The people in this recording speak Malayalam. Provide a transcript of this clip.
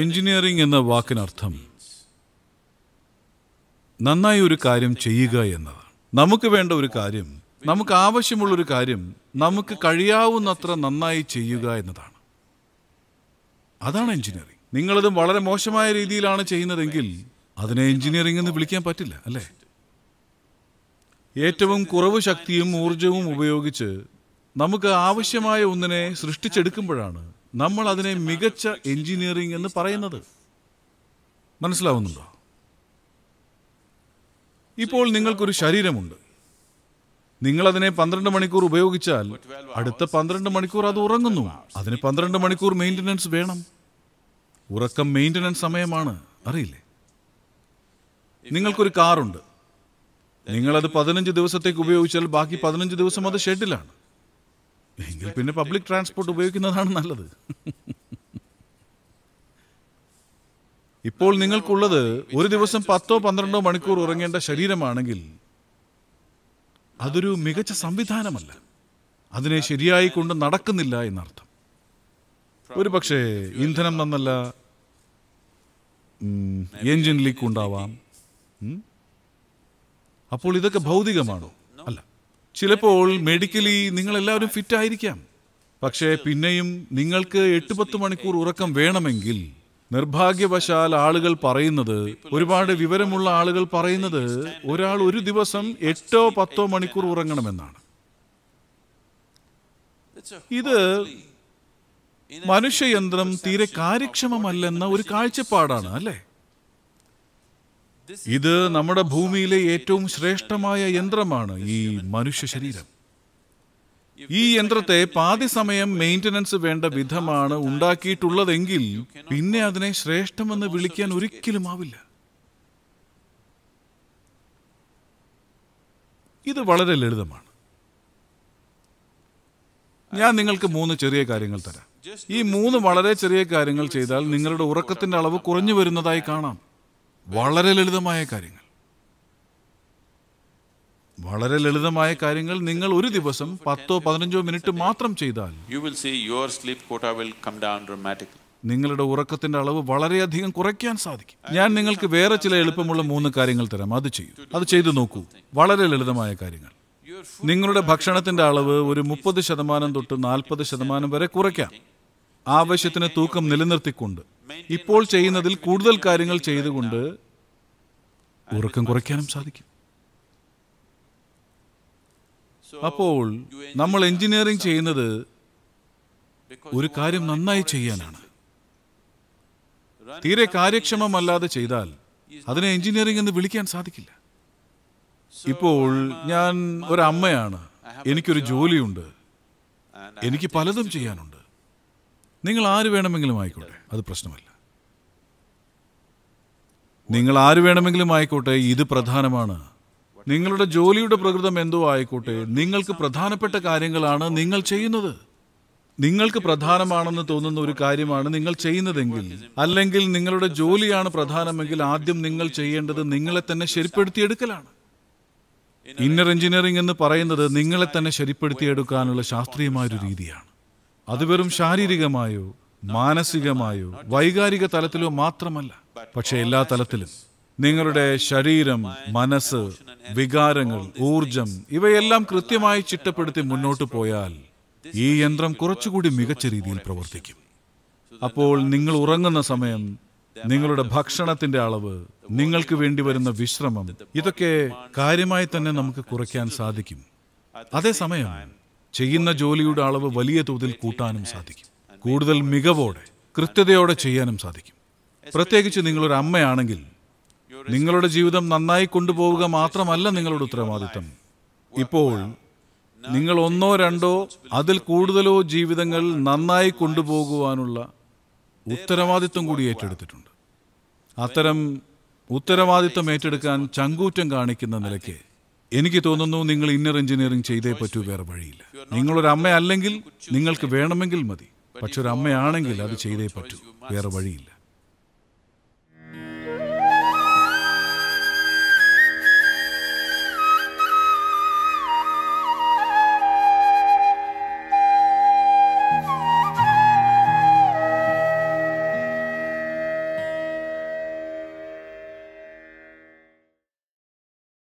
എഞ്ചിനീയറിംഗ് എന്ന വാക്കിനർത്ഥം നന്നായി ഒരു കാര്യം ചെയ്യുക എന്നതാണ് നമുക്ക് വേണ്ട ഒരു കാര്യം നമുക്ക് ആവശ്യമുള്ളൊരു കാര്യം നമുക്ക് കഴിയാവുന്നത്ര നന്നായി ചെയ്യുക എന്നതാണ് അതാണ് എഞ്ചിനീയറിംഗ് നിങ്ങളത് വളരെ മോശമായ രീതിയിലാണ് ചെയ്യുന്നതെങ്കിൽ അതിനെ എഞ്ചിനീയറിംഗ് എന്ന് വിളിക്കാൻ പറ്റില്ല അല്ലേ ഏറ്റവും കുറവ് ശക്തിയും ഊർജവും ഉപയോഗിച്ച് നമുക്ക് ആവശ്യമായ ഒന്നിനെ സൃഷ്ടിച്ചെടുക്കുമ്പോഴാണ് നമ്മൾ അതിനെ മികച്ച എഞ്ചിനീയറിംഗ് എന്ന് പറയുന്നത് മനസ്സിലാവുന്നുണ്ടോ ഇപ്പോൾ നിങ്ങൾക്കൊരു ശരീരമുണ്ട് നിങ്ങളതിനെ പന്ത്രണ്ട് മണിക്കൂർ ഉപയോഗിച്ചാൽ അടുത്ത പന്ത്രണ്ട് മണിക്കൂർ അത് ഉറങ്ങുന്നു അതിന് പന്ത്രണ്ട് മണിക്കൂർ മെയിൻ്റനൻസ് വേണം ഉറക്കം മെയിൻ്റനൻസ് സമയമാണ് അറിയില്ലേ നിങ്ങൾക്കൊരു കാറുണ്ട് നിങ്ങളത് പതിനഞ്ച് ദിവസത്തേക്ക് ഉപയോഗിച്ചാൽ ബാക്കി പതിനഞ്ച് ദിവസം അത് ഷെഡിലാണ് എങ്കിൽ പിന്നെ പബ്ലിക് ട്രാൻസ്പോർട്ട് ഉപയോഗിക്കുന്നതാണ് നല്ലത് ഇപ്പോൾ നിങ്ങൾക്കുള്ളത് ഒരു ദിവസം പത്തോ പന്ത്രണ്ടോ മണിക്കൂർ ഉറങ്ങേണ്ട ശരീരമാണെങ്കിൽ അതൊരു മികച്ച സംവിധാനമല്ല അതിനെ ശരിയായി കൊണ്ട് നടക്കുന്നില്ല എന്നർത്ഥം ഒരു പക്ഷേ ഇന്ധനം നന്നല്ല എഞ്ചിൻ ലീക്ക് ഉണ്ടാവാം അപ്പോൾ ഇതൊക്കെ ഭൗതികമാണോ ചിലപ്പോൾ മെഡിക്കലി നിങ്ങൾ എല്ലാവരും ഫിറ്റ് ആയിരിക്കാം പക്ഷേ പിന്നെയും നിങ്ങൾക്ക് എട്ട് പത്ത് മണിക്കൂർ ഉറക്കം വേണമെങ്കിൽ നിർഭാഗ്യവശാൽ ആളുകൾ പറയുന്നത് ഒരുപാട് വിവരമുള്ള ആളുകൾ പറയുന്നത് ഒരാൾ ഒരു ദിവസം എട്ടോ പത്തോ മണിക്കൂർ ഉറങ്ങണമെന്നാണ് ഇത് മനുഷ്യയന്ത്രം തീരെ കാര്യക്ഷമമല്ലെന്ന ഒരു കാഴ്ചപ്പാടാണ് അല്ലേ ഇത് നമ്മുടെ ഭൂമിയിലെ ഏറ്റവും ശ്രേഷ്ഠമായ യന്ത്രമാണ് ഈ മനുഷ്യ ശരീരം ഈ യന്ത്രത്തെ പാതി സമയം മെയിൻ്റനൻസ് വേണ്ട വിധമാണ് ഉണ്ടാക്കിയിട്ടുള്ളതെങ്കിൽ പിന്നെ അതിനെ ശ്രേഷ്ഠമെന്ന് വിളിക്കാൻ ഒരിക്കലും ആവില്ല ഇത് വളരെ ലളിതമാണ് ഞാൻ നിങ്ങൾക്ക് മൂന്ന് ചെറിയ കാര്യങ്ങൾ തരാം ഈ മൂന്ന് വളരെ ചെറിയ കാര്യങ്ങൾ ചെയ്താൽ നിങ്ങളുടെ ഉറക്കത്തിന്റെ അളവ് കുറഞ്ഞു വരുന്നതായി കാണാം വളരെ ലളിതമായ കാര്യങ്ങൾ വളരെ ലളിതമായ കാര്യങ്ങൾ നിങ്ങൾ ഒരു ദിവസം പത്തോ പതിനഞ്ചോ മിനിറ്റ് മാത്രം ചെയ്താൽ you will see your sleep quota will come down dramatically നിങ്ങളുടെ ഉറക്കത്തിന്റെ അളവ് വളരെയധികം കുറയ്ക്കാൻ സാധിക്കും ഞാൻ നിങ്ങൾക്ക് വേറെ ചില എളുപ്പമുള്ള മൂന്ന് കാര്യങ്ങൾ തരാം അത് ചെയ്യൂ അത് ചെയ്തു നോക്കൂ വളരെ ലളിതമായ കാര്യങ്ങൾ നിങ്ങളുടെ ഭക്ഷണത്തിന്റെ അളവ് ഒരു മുപ്പത് ശതമാനം തൊട്ട് നാൽപ്പത് ശതമാനം വരെ കുറയ്ക്കാം ആവശ്യത്തിന് തൂക്കം നിലനിർത്തിക്കൊണ്ട് ഇപ്പോൾ ചെയ്യുന്നതിൽ കൂടുതൽ കാര്യങ്ങൾ ചെയ്തുകൊണ്ട് ഉറക്കം കുറയ്ക്കാനും സാധിക്കും അപ്പോൾ നമ്മൾ എഞ്ചിനീയറിംഗ് ചെയ്യുന്നത് ഒരു കാര്യം നന്നായി ചെയ്യാനാണ് തീരെ കാര്യക്ഷമമല്ലാതെ ചെയ്താൽ അതിനെ എഞ്ചിനീയറിംഗ് എന്ന് വിളിക്കാൻ സാധിക്കില്ല ഇപ്പോൾ ഞാൻ ഒരു അമ്മയാണ് എനിക്കൊരു ജോലിയുണ്ട് എനിക്ക് പലതും ചെയ്യാനുണ്ട് നിങ്ങൾ ആര് വേണമെങ്കിലും ആയിക്കോട്ടെ അത് പ്രശ്നമല്ല നിങ്ങൾ ആര് വേണമെങ്കിലും ആയിക്കോട്ടെ ഇത് പ്രധാനമാണ് നിങ്ങളുടെ ജോലിയുടെ പ്രകൃതം എന്തോ ആയിക്കോട്ടെ നിങ്ങൾക്ക് പ്രധാനപ്പെട്ട കാര്യങ്ങളാണ് നിങ്ങൾ ചെയ്യുന്നത് നിങ്ങൾക്ക് പ്രധാനമാണെന്ന് തോന്നുന്ന ഒരു കാര്യമാണ് നിങ്ങൾ ചെയ്യുന്നതെങ്കിൽ അല്ലെങ്കിൽ നിങ്ങളുടെ ജോലിയാണ് പ്രധാനമെങ്കിൽ ആദ്യം നിങ്ങൾ ചെയ്യേണ്ടത് നിങ്ങളെ തന്നെ ശരിപ്പെടുത്തിയെടുക്കലാണ് ഇന്നർ എഞ്ചിനീയറിംഗ് എന്ന് പറയുന്നത് നിങ്ങളെ തന്നെ ശരിപ്പെടുത്തിയെടുക്കാനുള്ള ശാസ്ത്രീയമായൊരു രീതിയാണ് അത് വെറും ശാരീരികമായോ മാനസികമായോ വൈകാരിക തലത്തിലോ മാത്രമല്ല പക്ഷെ എല്ലാ തലത്തിലും നിങ്ങളുടെ ശരീരം മനസ്സ് വികാരങ്ങൾ ഊർജം ഇവയെല്ലാം കൃത്യമായി ചിട്ടപ്പെടുത്തി മുന്നോട്ട് പോയാൽ ഈ യന്ത്രം കുറച്ചുകൂടി മികച്ച രീതിയിൽ പ്രവർത്തിക്കും അപ്പോൾ നിങ്ങൾ ഉറങ്ങുന്ന സമയം നിങ്ങളുടെ ഭക്ഷണത്തിന്റെ അളവ് നിങ്ങൾക്ക് വേണ്ടി വരുന്ന വിശ്രമം ഇതൊക്കെ കാര്യമായി തന്നെ നമുക്ക് കുറയ്ക്കാൻ സാധിക്കും അതേസമയം ചെയ്യുന്ന ജോലിയുടെ അളവ് വലിയ തോതിൽ കൂട്ടാനും സാധിക്കും കൂടുതൽ മികവോടെ കൃത്യതയോടെ ചെയ്യാനും സാധിക്കും പ്രത്യേകിച്ച് നിങ്ങളൊരു അമ്മയാണെങ്കിൽ നിങ്ങളുടെ ജീവിതം നന്നായി കൊണ്ടുപോവുക മാത്രമല്ല നിങ്ങളുടെ ഉത്തരവാദിത്തം ഇപ്പോൾ നിങ്ങൾ ഒന്നോ രണ്ടോ അതിൽ കൂടുതലോ ജീവിതങ്ങൾ നന്നായി കൊണ്ടുപോകുവാനുള്ള ഉത്തരവാദിത്വം കൂടി ഏറ്റെടുത്തിട്ടുണ്ട് അത്തരം ഉത്തരവാദിത്വം ഏറ്റെടുക്കാൻ ചങ്കൂറ്റം കാണിക്കുന്ന നിലയ്ക്ക് എനിക്ക് തോന്നുന്നു നിങ്ങൾ ഇന്നർ എഞ്ചിനീയറിംഗ് ചെയ്തേ പറ്റൂ വേറെ വഴിയില്ല നിങ്ങളൊരു അമ്മ അല്ലെങ്കിൽ നിങ്ങൾക്ക് വേണമെങ്കിൽ മതി പക്ഷെ ഒരു അമ്മയാണെങ്കിൽ അത് ചെയ്തേ പറ്റൂ വേറെ വഴിയില്ല